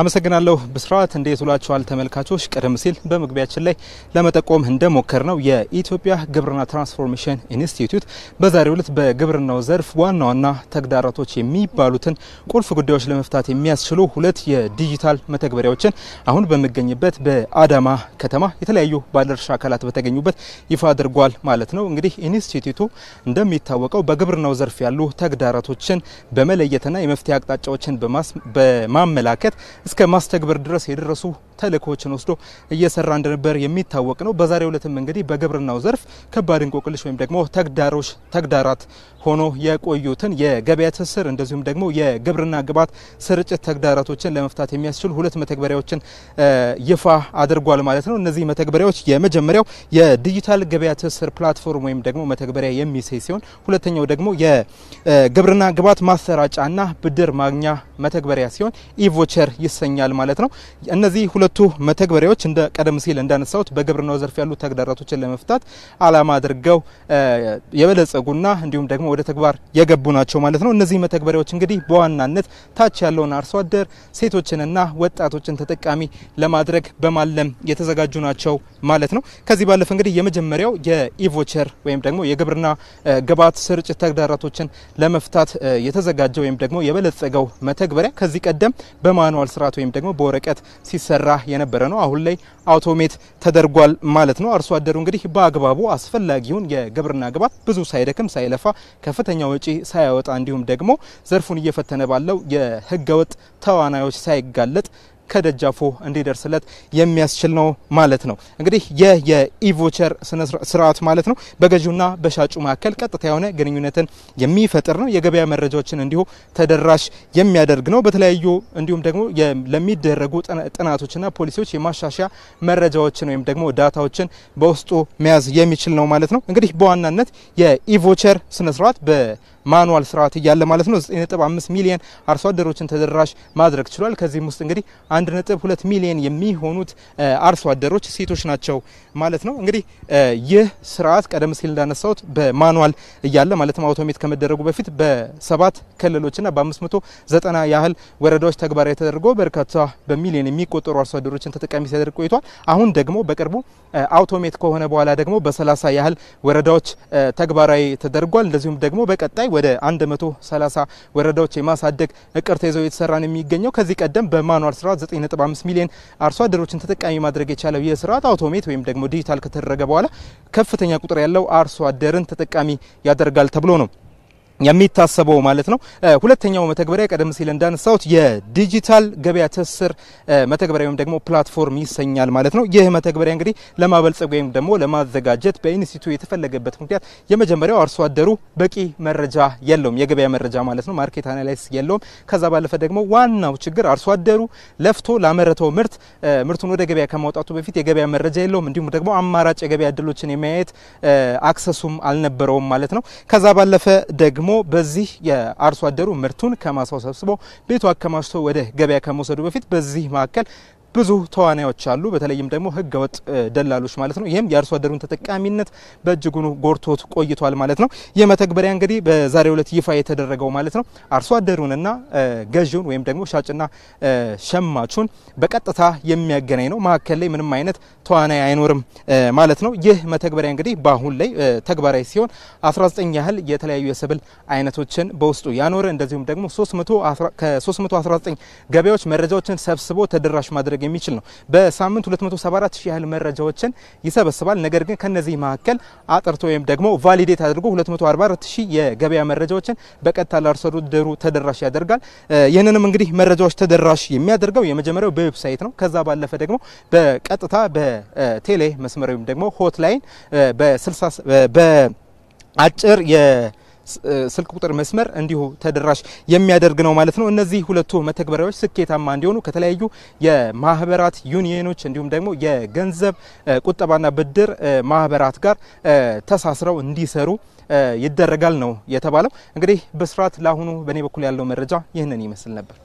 አመሰግናለሁ ብስራት። እንዴት ውላችኋል ተመልካቾች? ቀደም ሲል በመግቢያችን ላይ ለመጠቆም እንደሞከር ነው የኢትዮጵያ ግብርና ትራንስፎርሜሽን ኢንስቲትዩት በዛሬው ዕለት በግብርናው ዘርፍ ዋና ዋና ተግዳሮቶች የሚባሉትን ቁልፍ ጉዳዮች ለመፍታት የሚያስችሉ ሁለት የዲጂታል መተግበሪያዎችን አሁን በሚገኝበት በአዳማ ከተማ የተለያዩ ባለድርሻ አካላት በተገኙበት ይፋ አድርጓል ማለት ነው። እንግዲህ ኢንስቲትዩቱ እንደሚታወቀው በግብርናው ዘርፍ ያሉ ተግዳሮቶችን በመለየትና የመፍትሄ አቅጣጫዎችን በማመላከት እስከ ማስተግበር ድረስ የደረሱ ተልእኮዎችን ወስዶ እየሰራ እንደነበር የሚታወቅ ነው። በዛሬው ዕለትም እንግዲህ በግብርናው ዘርፍ ከባድ እንቆቅልሽ ወይም ደግሞ ተግዳሮች ተግዳራት ሆኖ የቆዩትን የገበያ ትስስር እንደዚሁም ደግሞ የግብርና ግብዓት ስርጭት ተግዳራቶችን ለመፍታት የሚያስችሉ ሁለት መተግበሪያዎችን ይፋ አድርጓል ማለት ነው። እነዚህ መተግበሪያዎች የመጀመሪያው የዲጂታል ገበያ ትስስር ፕላትፎርም ወይም ደግሞ መተግበሪያ የሚሰይ ሲሆን ሁለተኛው ደግሞ የግብርና ግብዓት ማሰራጫና ብድር ማግኛ መተግበሪያ ሲሆን ኢቮቸር ይሰኛል ማለት ነው። እነዚህ ሁለቱ መተግበሪያዎች እንደ ቀደም ሲል እንዳነሳሁት በግብርናው ዘርፍ ያሉ ተግዳሮቶችን ለመፍታት አላማ አድርገው የበለጸጉና እንዲሁም ደግሞ ወደ ተግባር የገቡ ናቸው ማለት ነው። እነዚህ መተግበሪያዎች እንግዲህ በዋናነት ታች ያለውን አርሶ አደር ሴቶችንና ወጣቶችን ተጠቃሚ ለማድረግ በማለም የተዘጋጁ ናቸው ማለት ነው። ከዚህ ባለፈ እንግዲህ የመጀመሪያው የኢቮቸር ወይም ደግሞ የግብርና ግብዓት ስርጭት ተግዳሮቶችን ለመፍታት የተዘጋጀ ወይም ደግሞ የበለጸገው መተግበሪያ ከዚህ ቀደም በማኑዋል ስራ በጥራት ወይም ደግሞ በወረቀት ሲሰራ የነበረ ነው። አሁን ላይ አውቶሜት ተደርጓል ማለት ነው። አርሶ አደሩ እንግዲህ በአግባቡ አስፈላጊውን የግብርና ግብዓት ብዙ ሳይደክም ሳይለፋ ከፍተኛ ወጪ ሳያወጣ እንዲሁም ደግሞ ዘርፉን እየፈተነ ባለው የህገወጥ ተዋናዮች ሳይጋለጥ ከደጃፉ እንዲደርስለት የሚያስችል ነው ማለት ነው። እንግዲህ ይህ የኢቮቸር ስርዓት ማለት ነው በገዢውና በሻጩ መካከል ቀጥታ የሆነ ግንኙነትን የሚፈጥር ነው። የገበያ መረጃዎችን እንዲሁ ተደራሽ የሚያደርግ ነው። በተለያዩ እንዲሁም ደግሞ ለሚደረጉ ጥናቶችና ፖሊሲዎች የማሻሻያ መረጃዎችን ወይም ደግሞ ዳታዎችን በውስጡ መያዝ የሚችል ነው ማለት ነው። እንግዲህ በዋናነት የኢቮቸር ስነስርዓት በ ማኑዋል ስርዓት እያለ ማለት ነው 9.5 ሚሊዮን አርሶ አደሮችን ተደራሽ ማድረግ ችሏል። ከዚህም ውስጥ እንግዲህ 1.2 ሚሊዮን የሚሆኑት አርሶ አደሮች ሴቶች ናቸው ማለት ነው። እንግዲህ ይህ ስርዓት ቀደም ሲል እንዳነሳሁት በማኑዋል እያለ ማለትም አውቶሜት ከመደረጉ በፊት በሰባት ክልሎችና በ590 ያህል ወረዳዎች ተግባራዊ ተደርጎ በርካታ በሚሊዮን የሚቆጠሩ አርሶ አደሮችን ተጠቃሚ ሲያደርግ ቆይቷል። አሁን ደግሞ በቅርቡ አውቶሜት ከሆነ በኋላ ደግሞ በ30 ያህል ወረዳዎች ተግባራዊ ተደርጓል። እንደዚሁም ደግሞ በቀጣይ ወደ 130 ወረዳዎች የማሳደግ እቅድ ተይዞ እየተሰራ ነው የሚገኘው። ከዚህ ቀደም በማኑዋል ስርዓት 9.5 ሚሊዮን አርሶ አደሮችን ተጠቃሚ ማድረግ የቻለው ይህ ስርዓት አውቶሜት ወይም ደግሞ ዲጂታል ከተደረገ በኋላ ከፍተኛ ቁጥር ያለው አርሶ አደርን ተጠቃሚ ያደርጋል ተብሎ ነው የሚታሰበው ማለት ነው። ሁለተኛው መተግበሪያ ቀደም ሲል እንዳነሳሁት የዲጂታል ገበያ ትስስር መተግበሪያ ወይም ደግሞ ፕላትፎርም ይሰኛል ማለት ነው። ይህ መተግበሪያ እንግዲህ ለማበልጸግ ወይም ደግሞ ለማዘጋጀት በኢንስቲቱ የተፈለገበት ምክንያት የመጀመሪያው አርሶ አደሩ በቂ መረጃ የለውም፣ የገበያ መረጃ ማለት ነው፣ ማርኬት አናላይስ የለውም። ከዛ ባለፈ ደግሞ ዋናው ችግር አርሶ አደሩ ለፍቶ ላመረተው ምርት ምርቱን ወደ ገበያ ከማውጣቱ በፊት የገበያ መረጃ የለውም። እንዲሁም ደግሞ አማራጭ የገበያ እድሎችን የማየት አክሰሱም አልነበረውም ማለት ነው። ከዛ ባለፈ ደግሞ ደግሞ በዚህ የአርሶ አደሩ ምርቱን ከማሳው ሰብስቦ ቤቱ አከማችቶ ወደ ገበያ ከመውሰዱ በፊት በዚህ መካከል ብዙ ተዋናዮች አሉ። በተለይም ደግሞ ህገ ወጥ ደላሎች ማለት ነው። ይህም የአርሶ አደሩን ተጠቃሚነት በእጅጉኑ ጎርቶት ቆይቷል ማለት ነው። ይህ መተግበሪያ እንግዲህ በዛሬው ዕለት ይፋ የተደረገው ማለት ነው አርሶ አደሩንና ገዢውን ወይም ደግሞ ሻጭና ሸማቹን በቀጥታ የሚያገናኝ ነው። መካከል ላይ ምንም አይነት ተዋናይ አይኖርም ማለት ነው። ይህ መተግበሪያ እንግዲህ በአሁን ላይ ተግባራዊ ሲሆን 19 ያህል የተለያዩ የሰብል አይነቶችን በውስጡ ያኖረ እንደዚሁም ደግሞ ከ319 ገበያዎች መረጃዎችን ሰብስቦ ተደራሽ ማድረግ የሚችል ነው። በሳምንት 274 ሺህ ያህል መረጃዎችን ይሰበስባል። ነገር ግን ከነዚህ መካከል አጥርቶ ወይም ደግሞ ቫሊዴት አድርጎ 244 ሺህ የገበያ መረጃዎችን በቀጥታ ለአርሶ አደሩ ተደራሽ ያደርጋል። ይህንንም እንግዲህ መረጃዎች ተደራሽ የሚያደርገው የመጀመሪያው በዌብሳይት ነው። ከዛ ባለፈ ደግሞ በቀጥታ በቴሌ መስመር ወይም ደግሞ ሆትላይን በ አጭር የ ስልክ ቁጥር መስመር እንዲሁ ተደራሽ የሚያደርግ ነው ማለት ነው። እነዚህ ሁለቱ መተግበሪያዎች ስኬታማ እንዲሆኑ ከተለያዩ የማህበራት ዩኒየኖች እንዲሁም ደግሞ የገንዘብ ቁጠባና ብድር ማህበራት ጋር ተሳስረው እንዲሰሩ ይደረጋል ነው የተባለው። እንግዲህ ብስራት፣ ለአሁኑ በእኔ በኩል ያለው መረጃ ይህንን ይመስል ነበር።